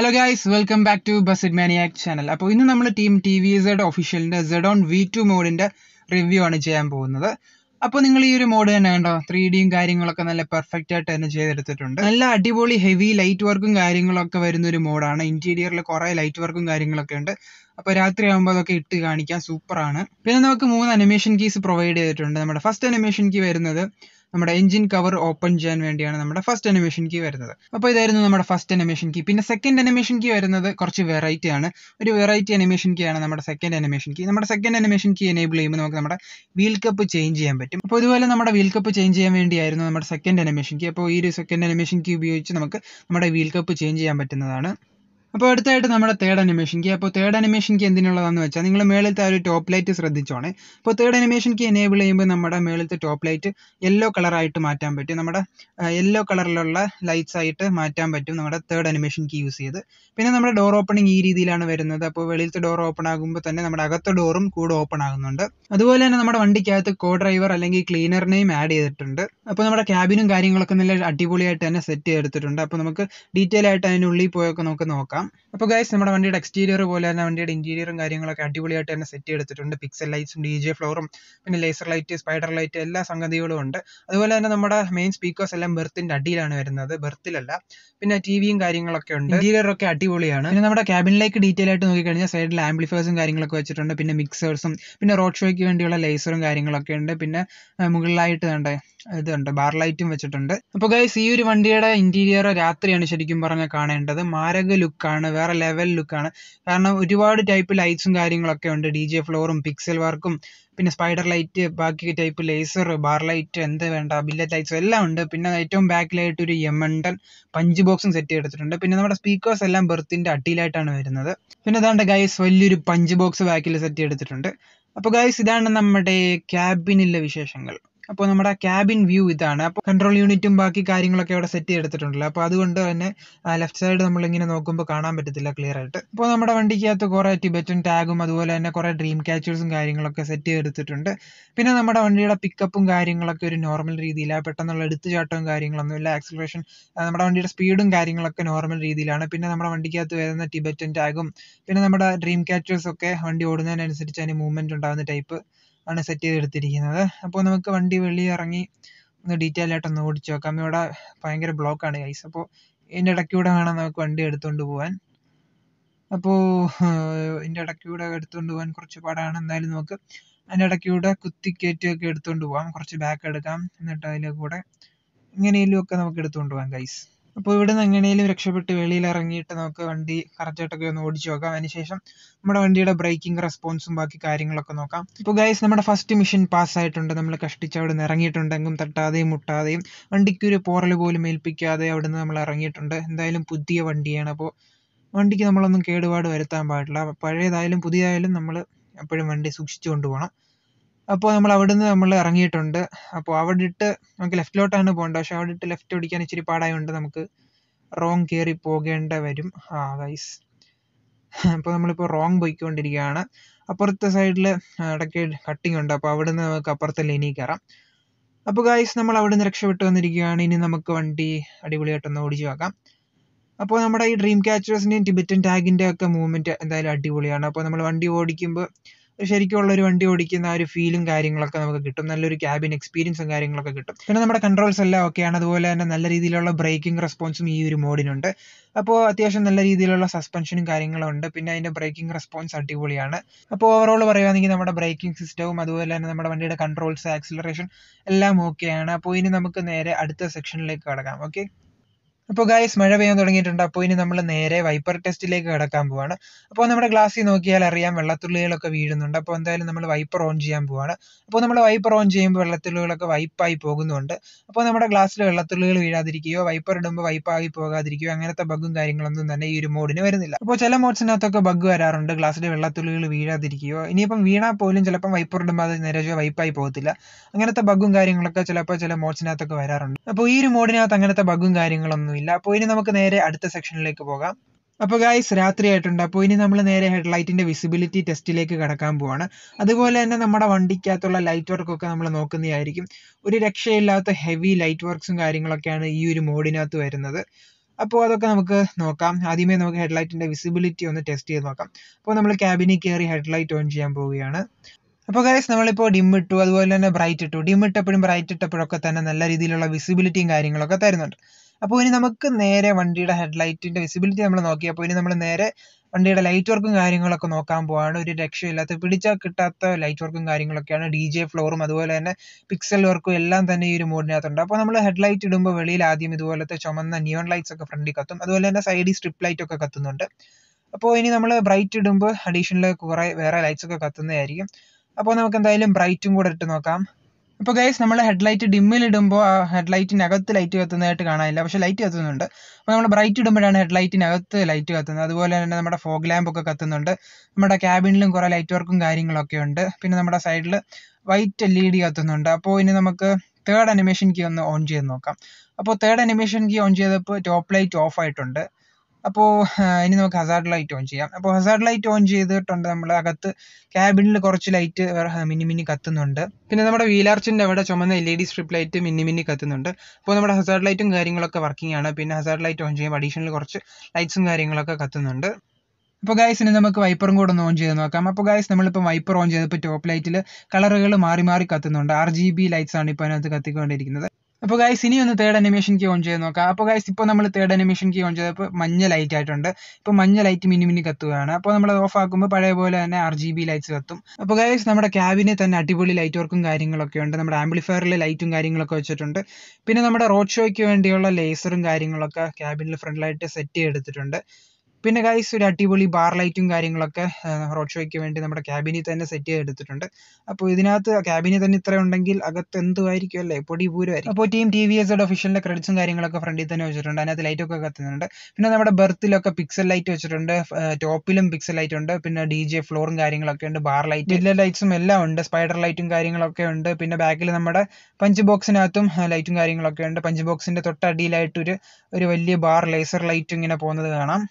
hello guys welcome back to BUSSID maniac channel അപ്പോൾ ഇന്ന് നമ്മൾ ടീം ടി വി സെഡ് ഒഫീഷ്യലിൻ്റെ സെഡ് ഓൺ വി ടു മോഡിൻ്റെ review ആണ് ചെയ്യാൻ പോകുന്നത് അപ്പോൾ നിങ്ങൾ ഈ ഒരു മോഡ് തന്നെ കണ്ടോ ത്രീ ഡിയും കാര്യങ്ങളൊക്കെ നല്ല പെർഫെക്റ്റ് ആയിട്ട് തന്നെ ചെയ്തെടുത്തിട്ടുണ്ട് നല്ല അടിപൊളി ഹെവി ലൈറ്റ് വർക്കും കാര്യങ്ങളൊക്കെ വരുന്ന ഒരു മോഡാണ് ഇന്റീരിയറിൽ കുറേ ലൈറ്റ് വർക്കും കാര്യങ്ങളൊക്കെ ഉണ്ട് അപ്പോൾ രാത്രി ആകുമ്പോൾ അതൊക്കെ ഇട്ട് കാണിക്കാൻ സൂപ്പറാണ് പിന്നെ നമുക്ക് മൂന്ന് അനിമേഷൻ കീസ് പ്രൊവൈഡ് ചെയ്തിട്ടുണ്ട് നമ്മുടെ ഫസ്റ്റ് അനിമേഷൻ കീ വരുന്നത് നമ്മുടെ എഞ്ചിൻ കവർ ഓപ്പൺ ചെയ്യാൻ വേണ്ടിയാണ് നമ്മുടെ ഫസ്റ്റ് അനിമേഷൻ കീ വരുന്നത് അപ്പോൾ ഇതായിരുന്നു നമ്മുടെ ഫസ്റ്റ് അനിമേഷൻ കീ പിന്നെ സെക്കൻഡ് അനിമേഷൻ കീ വരുന്നത് കുറച്ച് വെറൈറ്റി ആണ് ഒരു വെറൈറ്റി അനിമേഷൻ കീ ആണ് നമ്മുടെ സെക്കൻഡ് അനിമേഷൻ കീ നമ്മുടെ സെക്കൻഡ് അനിമേഷൻ കീ എനേബിൾ ചെയ്യുമ്പോൾ നമുക്ക് നമ്മുടെ വീൽ കപ്പ് ചേഞ്ച് ചെയ്യാൻ പറ്റും അപ്പോൾ ഇതുപോലെ നമ്മുടെ വീൽ കപ്പ് ചേഞ്ച് ചെയ്യാൻ വേണ്ടിയായിരുന്നു നമ്മുടെ സെക്കൻഡ് അനിമേഷൻ കീ അപ്പോൾ ഈ ഒരു സെക്കൻഡ് അനിമേഷൻ കീ ഉപയോഗിച്ച് നമുക്ക് നമ്മുടെ വീൽ കപ്പ് ചേഞ്ച് ചെയ്യാൻ പറ്റുന്നതാണ് അപ്പോൾ അടുത്തായിട്ട് നമ്മുടെ തേർഡ് അനിമേഷൻ കീ അപ്പോൾ തേർഡ് അനിമേഷൻ കീ എന്തിനുള്ളതാണെന്ന് വെച്ചാൽ നിങ്ങൾ മേളിലത്തെ ഒരു ടോപ്പ് ലൈറ്റ് ശ്രദ്ധിച്ചോണേ അപ്പോൾ തേർഡ് അനിമേഷൻ കീ എനേബിൾ ചെയ്യുമ്പോൾ നമ്മുടെ മേളിലത്തെ ടോപ്പ് ലൈറ്റ് യെല്ലോ കളറായിട്ട് മാറ്റാൻ പറ്റും നമ്മുടെ യെല്ലോ കളറിലുള്ള ലൈറ്റ്സ് ആയിട്ട് മാറ്റാൻ പറ്റും നമ്മുടെ തേർഡ് അനിമേഷൻ കീ യൂസ് ചെയ്ത് പിന്നെ നമ്മുടെ ഡോർ ഓപ്പണിംഗ് ഈ രീതിയിലാണ് വരുന്നത് അപ്പോൾ വെളിയിലത്തെ ഡോർ ഓപ്പൺ ആകുമ്പോൾ തന്നെ നമ്മുടെ അകത്തെ ഡോറും കൂടെ ഓപ്പൺ ആകുന്നുണ്ട് അതുപോലെ തന്നെ നമ്മുടെ വണ്ടിക്കകത്ത് കോ ഡ്രൈവർ അല്ലെങ്കിൽ ക്ലീനറിനെയും ആഡ് ചെയ്തിട്ടുണ്ട് അപ്പോൾ നമ്മുടെ ക്യാബിനും കാര്യങ്ങളൊക്കെ നല്ല അടിപൊളിയായിട്ട് തന്നെ സെറ്റ് ചെയ്തെടുത്തിട്ടുണ്ട് അപ്പോൾ നമുക്ക് ഡീറ്റെയിൽ ആയിട്ട് അതിനുള്ളിൽ പോയൊക്കെ നമുക്ക് നോക്കാം നോക്കാം അപ്പോൾ ഗൈസ് നമ്മുടെ വണ്ടിയുടെ എക്സ്റ്റീരിയർ പോലെ തന്നെ വണ്ടിയുടെ ഇൻറ്റീരിയറും കാര്യങ്ങളൊക്കെ അടിപൊളിയായിട്ട് തന്നെ സെറ്റ് ചെയ്തിട്ടുണ്ട് പിക്സൽ ലൈറ്റ്സും ഡി ജെ ഫ്ലോറും പിന്നെ ലേസർ ലൈറ്റ് സ്പൈഡർ ലൈറ്റ് എല്ലാ സംഗതികളും ഉണ്ട് അതുപോലെ തന്നെ നമ്മുടെ മെയിൻ സ്പീക്കേഴ്സ് എല്ലാം ബെർത്തിൻ്റെ അടിയിലാണ് വരുന്നത് ബെർത്തിലല്ല പിന്നെ ടി വിയും കാര്യങ്ങളൊക്കെ ഉണ്ട് ഒക്കെ അടിപൊളിയാണ് പിന്നെ നമ്മുടെ ക്യാബിനിലേക്ക് ഡീറ്റെയിൽ ആയിട്ട് നോക്കിക്കഴിഞ്ഞാൽ സൈഡിൽ ആംപ്ലിഫയേഴ്സും കാര്യങ്ങളൊക്കെ വെച്ചിട്ടുണ്ട് പിന്നെ മിക്സേഴ്സും പിന്നെ റോഡ് ഷോയ്ക്ക് വേണ്ടിയുള്ള ലേസറും കാര്യങ്ങളൊക്കെ ഉണ്ട് പിന്നെ മുകളിലായിട്ട് വേണ്ട ഇതുണ്ട് ബാർ ലൈറ്റും വെച്ചിട്ടുണ്ട് അപ്പോൾ ഗൈസ് ഈ ഒരു വണ്ടിയുടെ ഇന്റീരിയർ രാത്രിയാണ് ശരിക്കും പറഞ്ഞാൽ കാണേണ്ടത് മാരക ലുക്ക് ലുക്കാണ് വേറെ ലെവൽ ലുക്കാണ് കാരണം ഒരുപാട് ടൈപ്പ് ലൈറ്റ്സും കാര്യങ്ങളൊക്കെ ഉണ്ട് ഡി ജെ ഫ്ലോറും പിക്സൽ വർക്കും പിന്നെ സ്പൈഡർ ലൈറ്റ് ബാക്കി ടൈപ്പ് ലേസർ ബാർ ലൈറ്റ് എന്ത് വേണ്ട ബില്ലറ്റ് ലൈറ്റ്സ് എല്ലാം ഉണ്ട് പിന്നെ ഏറ്റവും ബാക്കിലായിട്ട് ഒരു യമണ്ടൻ പഞ്ച് ബോക്സും സെറ്റ് ചെയ്തിട്ടുണ്ട് പിന്നെ നമ്മുടെ സ്പീക്കേഴ്സ് എല്ലാം ബെർത്തിൻ്റെ അട്ടിയിലായിട്ടാണ് വരുന്നത് പിന്നെ അതാണ്ട് ഗൈസ് വലിയൊരു പഞ്ച് ബോക്സ് ബാക്കിൽ സെറ്റ് ചെയ്തിട്ടുണ്ട് അപ്പോൾ ഗൈസ് ഇതാണ് നമ്മുടെ ക്യാബിനിലെ വിശേഷങ്ങൾ അപ്പോൾ നമ്മുടെ ക്യാബിൻ വ്യൂ ഇതാണ് അപ്പോൾ കൺട്രോൾ യൂണിറ്റും ബാക്കി കാര്യങ്ങളൊക്കെ അവിടെ സെറ്റ് ചെയ്തെടുത്തിട്ടുണ്ടല്ലോ അപ്പോൾ അതുകൊണ്ട് തന്നെ ലെഫ്റ്റ് സൈഡ് നമ്മൾ ഇങ്ങനെ നോക്കുമ്പോൾ കാണാൻ പറ്റത്തില്ല ക്ലിയർ ആയിട്ട് അപ്പോൾ നമ്മുടെ വണ്ടിക്കകത്ത് കുറേ ടിബറ്റൻ ടാഗും അതുപോലെ തന്നെ കുറേ ഡ്രീം ക്യാച്ചേഴ്സും കാര്യങ്ങളൊക്കെ സെറ്റ് ചെയ്തെടുത്തിട്ടുണ്ട് പിന്നെ നമ്മുടെ വണ്ടിയുടെ പിക്കപ്പും കാര്യങ്ങളൊക്കെ ഒരു നോർമൽ രീതിയിലാണ് പെട്ടെന്നുള്ള എടുത്തുചാട്ടവും കാര്യങ്ങളൊന്നുമില്ല ആക്സിലറേഷൻ നമ്മുടെ വണ്ടിയുടെ സ്പീഡും കാര്യങ്ങളൊക്കെ നോർമൽ രീതിയിലാണ് പിന്നെ നമ്മുടെ വണ്ടിക്കകത്ത് വരുന്ന ടിബറ്റൻ ടാഗും പിന്നെ നമ്മുടെ ഡ്രീം ഒക്കെ വണ്ടി ഓടുന്നതിനനുസരിച്ച് അതിന് മൂവ്മെൻറ്റ് ഉണ്ടാകുന്ന ടൈപ്പ് ആണ് സെറ്റ് ചെയ്തെടുത്തിരിക്കുന്നത് അപ്പോൾ നമുക്ക് വണ്ടി വെളി ഇറങ്ങി ഒന്ന് ഡീറ്റെയിൽ ആയിട്ട് ഒന്ന് ഓടിച്ചു നോക്കാം ഇവിടെ ഭയങ്കര ബ്ലോക്കാണ് ഗൈസ് അപ്പോൾ ഇതിൻ്റെ ഇടയ്ക്കൂടെ വേണം നമുക്ക് വണ്ടി എടുത്തുകൊണ്ട് പോകാൻ അപ്പോൾ ഇതിൻ്റെ ഇടയ്ക്കൂടെ എടുത്തുകൊണ്ട് പോകാൻ കുറച്ച് പാടാണ് എന്തായാലും നമുക്ക് അതിൻ്റെ ഇടയ്ക്കൂടെ കുത്തിക്കയറ്റൊക്കെ എടുത്തുകൊണ്ട് പോകാം കുറച്ച് ബാക്ക് എടുക്കാം എന്നിട്ട് അതിൻ്റെ കൂടെ എങ്ങനെയെങ്കിലും ഒക്കെ നമുക്ക് എടുത്തുകൊണ്ട് പോകാം ഗൈസ് അപ്പോൾ നിന്ന് എങ്ങനെയെങ്കിലും രക്ഷപ്പെട്ട് വെളിയിൽ ഇറങ്ങിയിട്ട് നമുക്ക് വണ്ടി കറക്റ്റായിട്ടൊക്കെ ഒന്ന് ഓടിച്ച് നോക്കാം അതിനുശേഷം നമ്മുടെ വണ്ടിയുടെ ബ്രേക്കിംഗ് റെസ്പോൺസും ബാക്കി കാര്യങ്ങളൊക്കെ നോക്കാം ഇപ്പോൾ ഗൈസ് നമ്മുടെ ഫസ്റ്റ് മിഷൻ പാസ് ആയിട്ടുണ്ട് നമ്മൾ കഷ്ടിച്ച് അവിടെ നിന്ന് ഇറങ്ങിയിട്ടുണ്ടെങ്കിലും തട്ടാതെയും മുട്ടാതെയും ഒരു പോറൽ പോലും ഏൽപ്പിക്കാതെ അവിടെ നിന്ന് നമ്മൾ ഇറങ്ങിയിട്ടുണ്ട് എന്തായാലും പുതിയ വണ്ടിയാണ് അപ്പോൾ വണ്ടിക്ക് നമ്മളൊന്നും കേടുപാട് വരുത്താൻ പാടില്ല പഴയതായാലും പുതിയതായാലും നമ്മൾ എപ്പോഴും വണ്ടി സൂക്ഷിച്ചു കൊണ്ടുപോകണം അപ്പോൾ നമ്മൾ അവിടുന്ന് നമ്മൾ ഇറങ്ങിയിട്ടുണ്ട് അപ്പോൾ ഇട്ട് നമുക്ക് ലെഫ്റ്റിലോട്ടാണ് പോകേണ്ടത് പക്ഷേ ഇട്ട് ലെഫ്റ്റ് പിടിക്കാൻ ഇച്ചിരി പാടായതുകൊണ്ട് നമുക്ക് റോങ് കയറി പോകേണ്ട വരും ആ ഗൈസ് അപ്പോൾ നമ്മളിപ്പോൾ റോങ് പോയിക്കൊണ്ടിരിക്കുകയാണ് അപ്പുറത്തെ സൈഡിൽ ഇടയ്ക്ക് കട്ടിങ് ഉണ്ട് അപ്പോൾ നിന്ന് നമുക്ക് അപ്പുറത്തെ ലൈനിൽ കയറാം അപ്പോൾ ഗൈസ് നമ്മൾ നിന്ന് രക്ഷപ്പെട്ട് വന്നിരിക്കുകയാണ് ഇനി നമുക്ക് വണ്ടി അടിപൊളിയായിട്ടൊന്ന് ഓടിച്ചു വെക്കാം അപ്പോൾ നമ്മുടെ ഈ ഡ്രീം ക്യാച്ചേഴ്സിൻ്റെയും ടിബറ്റൻ ടാഗിൻ്റെയൊക്കെ ഒക്കെ മൂവ്മെൻറ്റ് എന്തായാലും അടിപൊളിയാണ് അപ്പോൾ നമ്മൾ വണ്ടി ഓടിക്കുമ്പോൾ ശരിക്കുള്ള ഒരു വണ്ടി ഓടിക്കുന്ന ആ ഒരു ഫീലും കാര്യങ്ങളൊക്കെ നമുക്ക് കിട്ടും നല്ലൊരു ക്യാബിൻ എക്സ്പീരിയൻസും കാര്യങ്ങളൊക്കെ കിട്ടും പിന്നെ നമ്മുടെ കൺട്രോൾസ് എല്ലാം ഓക്കെയാണ് അതുപോലെ തന്നെ നല്ല രീതിയിലുള്ള ബ്രേക്കിംഗ് റെസ്പോൺസും ഈ ഒരു മോഡിനുണ്ട് അപ്പോൾ അത്യാവശ്യം നല്ല രീതിയിലുള്ള സസ്പെൻഷനും കാര്യങ്ങളും ഉണ്ട് പിന്നെ അതിൻ്റെ ബ്രേക്കിംഗ് റെസ്പോൺസ് അടിപൊളിയാണ് അപ്പോൾ ഓവറോൾ പറയുകയാണെങ്കിൽ നമ്മുടെ ബ്രേക്കിംഗ് സിസ്റ്റവും അതുപോലെ തന്നെ നമ്മുടെ വണ്ടിയുടെ കൺട്രോൾസ് ആക്സിലറേഷൻ എല്ലാം ഓക്കെയാണ് അപ്പോൾ ഇനി നമുക്ക് നേരെ അടുത്ത സെക്ഷനിലേക്ക് കടക്കാം ഓക്കെ അപ്പോൾ ഗായ്സ് മഴ പെയ്യാൻ തുടങ്ങിയിട്ടുണ്ട് അപ്പോൾ ഇനി നമ്മൾ നേരെ വൈപ്പർ ടെസ്റ്റിലേക്ക് കിടക്കാൻ പോവാണ് അപ്പോൾ നമ്മുടെ ഗ്ലാസ്സിൽ നോക്കിയാൽ അറിയാം വെള്ളത്തുള്ളികളൊക്കെ വീഴുന്നുണ്ട് അപ്പോൾ എന്തായാലും നമ്മൾ വൈപ്പർ ഓൺ ചെയ്യാൻ പോവാണ് അപ്പോൾ നമ്മൾ വൈപ്പർ ഓൺ ചെയ്യുമ്പോൾ വെള്ളത്തുള്ളികളൊക്കെ വൈപ്പായി പോകുന്നുണ്ട് അപ്പോൾ നമ്മുടെ ഗ്ലാസ്സിൽ വെള്ളത്തുള്ളികൾ വീഴാതിരിക്കുകയോ വൈപ്പർ ഇടുമ്പോൾ വൈപ്പായി പോകാതിരിക്കുകയോ അങ്ങനത്തെ ബഗ്ഗും കാര്യങ്ങളൊന്നും തന്നെ ഈ ഒരു മോഡിന് വരുന്നില്ല അപ്പോൾ ചില മോഡ്സിനകത്തൊക്കെ ബഗ് വരാറുണ്ട് ഗ്ലാസ്സിൽ വെള്ളത്തുള്ളികൾ വീഴാതിരിക്കുകയോ ഇനിയിപ്പം വീണാൽ പോലും ചിലപ്പം വൈപ്പർ ഇടുമ്പോൾ അത് നിരജോ വൈപ്പായി പോകത്തില്ല അങ്ങനത്തെ ബഗ്ഗും കാര്യങ്ങളൊക്കെ ചിലപ്പോൾ ചില മോഡ്സിനകത്തൊക്കെ വരാറുണ്ട് അപ്പോൾ ഈ ഒരു മോഡിനകത്ത് അങ്ങനത്തെ ബഗ്ഗും കാര്യങ്ങളൊന്നും ആവശ്യമില്ല അപ്പോൾ ഇനി നമുക്ക് നേരെ അടുത്ത സെക്ഷനിലേക്ക് പോകാം അപ്പോൾ ഗായ്സ് രാത്രിയായിട്ടുണ്ട് അപ്പോൾ ഇനി നമ്മൾ നേരെ ഹെഡ്ലൈറ്റിൻ്റെ വിസിബിലിറ്റി ടെസ്റ്റിലേക്ക് കടക്കാൻ പോവാണ് അതുപോലെ തന്നെ നമ്മുടെ വണ്ടിക്കകത്തുള്ള ലൈറ്റ് വർക്കൊക്കെ നമ്മൾ നോക്കുന്നതായിരിക്കും ഒരു രക്ഷയില്ലാത്ത ഹെവി ലൈറ്റ് വർക്ക്സും കാര്യങ്ങളൊക്കെയാണ് ഈ ഒരു മോഡിനകത്ത് വരുന്നത് അപ്പോൾ അതൊക്കെ നമുക്ക് നോക്കാം ആദ്യമേ നമുക്ക് ഹെഡ്ലൈറ്റിൻ്റെ വിസിബിലിറ്റി ഒന്ന് ടെസ്റ്റ് ചെയ്ത് നോക്കാം അപ്പോൾ നമ്മൾ ക്യാബിനിൽ കയറി ഹെഡ്ലൈറ്റ് ഓൺ ചെയ്യാൻ പോവുകയാണ് അപ്പോൾ ഗൈസ് നമ്മളിപ്പോൾ ഡിം ഇട്ടു അതുപോലെ തന്നെ ബ്രൈറ്റ് ഇട്ടു ഡിം ഇട്ടപ്പോഴും ബ്രൈറ്റ് ഇട്ടപ്പോഴൊക്കെ തന്നെ നല്ല രീതിയിലുള്ള വിസിബിലിറ്റിയും കാര്യങ്ങളൊക്കെ തരുന്നുണ്ട് അപ്പോൾ ഇനി നമുക്ക് നേരെ വണ്ടിയുടെ ഹെഡ് വിസിബിലിറ്റി നമ്മൾ നോക്കി അപ്പോൾ ഇനി നമ്മൾ നേരെ വണ്ടിയുടെ ലൈറ്റ് വർക്കും കാര്യങ്ങളൊക്കെ നോക്കാൻ പോവാണ് ഒരു രക്ഷയില്ലാത്ത പിടിച്ചാൽ കിട്ടാത്ത ലൈറ്റ് വർക്കും കാര്യങ്ങളൊക്കെയാണ് ഡി ജെ ഫ്ലോറും അതുപോലെ തന്നെ പിക്സൽ വർക്കും എല്ലാം തന്നെ ഈ ഒരു മോഡിനകത്തുണ്ട് അപ്പോൾ നമ്മൾ ഹെഡ് ലൈറ്റ് ഇടുമ്പോൾ വെളിയിൽ ആദ്യം ഇതുപോലത്തെ ചുമന്ന നിയോൺ ലൈറ്റ്സ് ഒക്കെ ഫ്രണ്ടിൽ കത്തും അതുപോലെ തന്നെ സൈഡിൽ സ്ട്രിപ്പ് ലൈറ്റ് ഒക്കെ കത്തുന്നുണ്ട് അപ്പോൾ ഇനി നമ്മൾ ബ്രൈറ്റ് ഇടുമ്പോൾ അഡീഷണൽ കുറേ വേറെ ലൈറ്റ്സ് ഒക്കെ കത്തുന്നതായിരിക്കും അപ്പോൾ നമുക്ക് എന്തായാലും ബ്രൈറ്റും കൂടെ ഇട്ട് നോക്കാം അപ്പോൾ ഗൈസ് നമ്മൾ ഹെഡ്ലൈറ്റ് ഇടുമ്പോൾ ആ അകത്ത് ലൈറ്റ് കത്തുന്നതായിട്ട് കാണാനില്ല പക്ഷേ ലൈറ്റ് കത്തുന്നുണ്ട് അപ്പോൾ നമ്മൾ ബ്രൈറ്റ് ഇടുമ്പോഴാണ് ഹെഡ്ലൈറ്റിനകത്ത് ലൈറ്റ് കത്തുന്നത് അതുപോലെ തന്നെ നമ്മുടെ ഫോഗ് ലാമ്പൊക്കെ കത്തുന്നുണ്ട് നമ്മുടെ ക്യാബിനിലും കുറേ ലൈറ്റ് വർക്കും കാര്യങ്ങളൊക്കെ ഉണ്ട് പിന്നെ നമ്മുടെ സൈഡിൽ വൈറ്റ് എൽ ഇ ഡി കത്തുന്നുണ്ട് അപ്പോൾ ഇനി നമുക്ക് തേർഡ് അനിമേഷൻ കീ ഒന്ന് ഓൺ ചെയ്ത് നോക്കാം അപ്പോൾ തേർഡ് അനിമേഷൻ കീ ഓൺ ചെയ്തപ്പോൾ ടോപ്പ് ലൈറ്റ് ഓഫ് ആയിട്ടുണ്ട് അപ്പോൾ ഇനി നമുക്ക് ഹസാർഡ് ലൈറ്റ് ഓൺ ചെയ്യാം അപ്പോൾ ഹസാർഡ് ലൈറ്റ് ഓൺ ചെയ്തിട്ടുണ്ട് നമ്മൾ അകത്ത് ക്യാബിനിൽ കുറച്ച് ലൈറ്റ് മിനി മിനി കത്തുന്നുണ്ട് പിന്നെ നമ്മുടെ വീലാർച്ചിൻ്റെ അവിടെ ചുമന്ന L E D strip light mini mini കത്തുന്നുണ്ട് അപ്പോൾ നമ്മുടെ ഹസാർഡ് ലൈറ്റും കാര്യങ്ങളൊക്കെ വർക്കിംഗ് ആണ് പിന്നെ ഹസാർഡ് ലൈറ്റ് ഓൺ ചെയ്യുമ്പോൾ അഡീഷണൽ കുറച്ച് ലൈറ്റ്സും കാര്യങ്ങളൊക്കെ കത്തുന്നുണ്ട് അപ്പോൾ ഗൈസ് ഇനി നമുക്ക് വൈപ്പറും കൂടെ ഒന്ന് ഓൺ ചെയ്ത് നോക്കാം അപ്പോൾ ഗൈസ് നമ്മളിപ്പോൾ വൈപ്പർ ഓൺ ചെയ്തപ്പോൾ ടോപ്പ് ലൈറ്റിൽ കളറുകൾ മാറി മാറി കത്തുന്നുണ്ട് ആർ ജി ബി ലൈറ്റ്സ് ആണ് ഇപ്പോൾ അതിനകത്ത് കത്തിക്കൊണ്ടിരിക്കുന്നത് അപ്പോൾ ഗൈസ് ഇനി ഒന്ന് തേർഡ് അനിമേഷൻ കീ ഓൺ ചെയ്ത് നോക്കാം അപ്പോൾ ഗൈസ് ഇപ്പോൾ നമ്മൾ തേർഡ് അനിമേഷൻ കീ ഓൺ ചെയ്തപ്പോൾ മഞ്ഞ ലൈറ്റ് ആയിട്ടുണ്ട് ഇപ്പോൾ മഞ്ഞ ലൈറ്റ് മിനി മിനി കത്തുകയാണ് അപ്പോൾ നമ്മൾ ഓഫ് ആക്കുമ്പോൾ പഴയ പോലെ തന്നെ ആർ ജി ബി ലൈറ്റ്സ് കത്തും അപ്പോൾ ഗൈസ് നമ്മുടെ ക്യാബിനെ തന്നെ അടിപൊളി ലൈറ്റ് വർക്കും കാര്യങ്ങളൊക്കെ ഉണ്ട് നമ്മുടെ ആംപ്ലിഫയറിൽ ലൈറ്റും കാര്യങ്ങളൊക്കെ വെച്ചിട്ടുണ്ട് പിന്നെ നമ്മുടെ റോഡ് ഷോയ്ക്ക് വേണ്ടിയുള്ള ലേസറും കാര്യങ്ങളൊക്കെ ക്യാബിനിൽ ഫ്രണ്ടിലായിട്ട് സെറ്റ് ചെയ്തെടുത്തിട്ടുണ്ട് പിന്നെ ഗൈസ് ഒരു അടിപൊളി ബാർ ലൈറ്റും കാര്യങ്ങളൊക്കെ റോഡ് ഷോയ്ക്ക് വേണ്ടി നമ്മുടെ ക്യാബിനിൽ തന്നെ സെറ്റ് ചെയ്തെടുത്തിട്ടുണ്ട് അപ്പോൾ ഇതിനകത്ത് ക്യാബിനിൽ തന്നെ ഇത്ര ഉണ്ടെങ്കിൽ അകത്ത് എന്തുമായിരിക്കും അല്ലേ പൊടി പൂരമായിരിക്കും അപ്പോൾ ടീം ടി വി എസ് ഒഫീഷ്യലിൻ്റെ ക്രെഡിറ്റ്സും കാര്യങ്ങളൊക്കെ ഫ്രണ്ടിൽ തന്നെ വെച്ചിട്ടുണ്ട് അതിനകത്ത് ലൈറ്റൊക്കെ കത്തുന്നുണ്ട് പിന്നെ നമ്മുടെ ബെർത്തിലൊക്കെ പിക്സൽ ലൈറ്റ് വെച്ചിട്ടുണ്ട് ടോപ്പിലും പിക്സൽ ലൈറ്റ് ഉണ്ട് പിന്നെ ഡി ജെ ഫ്ലോറും കാര്യങ്ങളൊക്കെ ഉണ്ട് ബാർ ലൈറ്റ് വലിയ ലൈറ്റ്സും എല്ലാം ഉണ്ട് സ്പൈഡർ ലൈറ്റും കാര്യങ്ങളൊക്കെ ഉണ്ട് പിന്നെ ബാക്കിൽ നമ്മുടെ പഞ്ച് ബോക്സിനകത്തും ലൈറ്റും കാര്യങ്ങളൊക്കെ ഉണ്ട് പഞ്ച് ബോക്സിൻ്റെ തൊട്ടടിയിലായിട്ട് ഒരു ഒരു വലിയ ബാർ ലേസർ ലൈറ്റ് ഇങ്ങനെ പോകുന്നത് കാണാം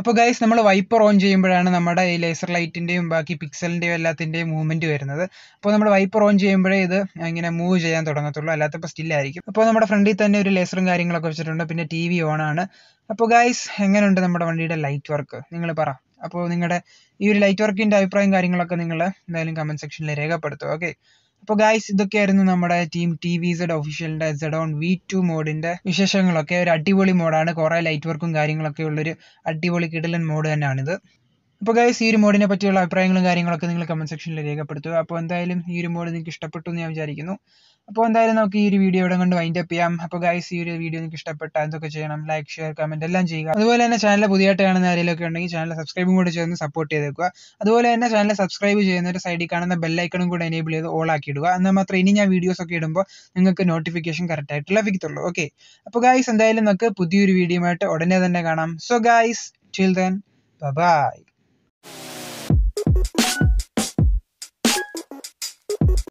അപ്പോൾ ഗൈസ് നമ്മൾ വൈപ്പർ ഓൺ ചെയ്യുമ്പോഴാണ് നമ്മുടെ ഈ ലേസർ ലൈറ്റിൻ്റെയും ബാക്കി പിക്സലിൻ്റെയും എല്ലാത്തിൻ്റെയും മൂവ്മെൻറ്റ് വരുന്നത് അപ്പോൾ നമ്മൾ വൈപ്പർ ഓൺ ചെയ്യുമ്പോഴേ ഇത് ഇങ്ങനെ മൂവ് ചെയ്യാൻ തുടങ്ങത്തുള്ളൂ അല്ലാത്തപ്പോൾ സ്റ്റില്ലായിരിക്കും അപ്പോൾ നമ്മുടെ ഫ്രണ്ടിൽ തന്നെ ഒരു ലേസറും കാര്യങ്ങളൊക്കെ വെച്ചിട്ടുണ്ട് പിന്നെ ടി വി ഓണാണ് അപ്പോൾ ഗൈസ് എങ്ങനെയുണ്ട് നമ്മുടെ വണ്ടിയുടെ ലൈറ്റ് വർക്ക് നിങ്ങൾ പറ അപ്പോൾ നിങ്ങളുടെ ഈ ഒരു ലൈറ്റ് വർക്കിൻ്റെ അഭിപ്രായം കാര്യങ്ങളൊക്കെ നിങ്ങൾ എന്തായാലും കമൻറ്റ് സെക്ഷനിൽ രേഖപ്പെടുത്തുക ഓക്കെ അപ്പൊ ഗായ്സ് ഇതൊക്കെയായിരുന്നു നമ്മുടെ ടീം ടി വി സെഡ് ഒഫീഷ്യലിന്റെ സെഡ് ഓൺ വി ടു മോഡിന്റെ വിശേഷങ്ങളൊക്കെ ഒരു അടിപൊളി മോഡാണ് കുറെ ലൈറ്റ് വർക്കും കാര്യങ്ങളൊക്കെ ഉള്ളൊരു അടിപൊളി കിടിലൻ മോഡ് തന്നെയാണിത് അപ്പോൾ ഗൈസ് ഈ ഒരു മോഡിനെ പറ്റിയുള്ള അഭിപ്രായങ്ങളും കാര്യങ്ങളൊക്കെ നിങ്ങൾ കമൻറ്റ് സെക്ഷനിൽ രേഖപ്പെടുത്തുക അപ്പോൾ എന്തായാലും ഈ ഒരു മോഡ് നിങ്ങൾക്ക് ഇഷ്ടപ്പെട്ടു എന്ന് ഞാൻ വിചാരിക്കുന്നു അപ്പോൾ എന്തായാലും നമുക്ക് ഈ ഒരു വീഡിയോ ഇവിടെ കൊണ്ട് വൈൻഡ് അപ്പ് ചെയ്യാം അപ്പോൾ ഗൈസ് ഈ ഒരു വീഡിയോ നിങ്ങൾക്ക് ഇഷ്ടപ്പെട്ട എന്തൊക്കെ ചെയ്യണം ലൈക്ക് ഷെയർ കമൻറ്റ് എല്ലാം ചെയ്യുക അതുപോലെ തന്നെ ചാനൽ പുതിയതായിട്ട് കാണുന്ന ആരെങ്കിലുമൊക്കെ ഉണ്ടെങ്കിൽ ചാനൽ സബ്സ്ക്രൈബും കൂടി ചേർന്ന് സപ്പോർട്ട് ചെയ്തേക്കുക അതുപോലെ തന്നെ ചാനൽ സബ്സ്ക്രൈബ് ചെയ്യുന്നവരുടെ സൈഡിൽ കാണുന്ന ബെല്ലൈക്കണും കൂടെ എനേബിൾ ചെയ്ത് ഓൾ ആക്കി ഇടുക എന്നാൽ മാത്രം ഇനി ഞാൻ വീഡിയോസ് ഒക്കെ ഇടുമ്പോൾ നിങ്ങൾക്ക് നോട്ടിഫിക്കേഷൻ കറക്റ്റായിട്ട് ലഭിക്കത്തുള്ളൂ ഓക്കെ അപ്പോൾ ഗൈസ് എന്തായാലും നമുക്ക് പുതിയൊരു വീഡിയോ ആയിട്ട് ഉടനെ തന്നെ കാണാം so guys till then bye you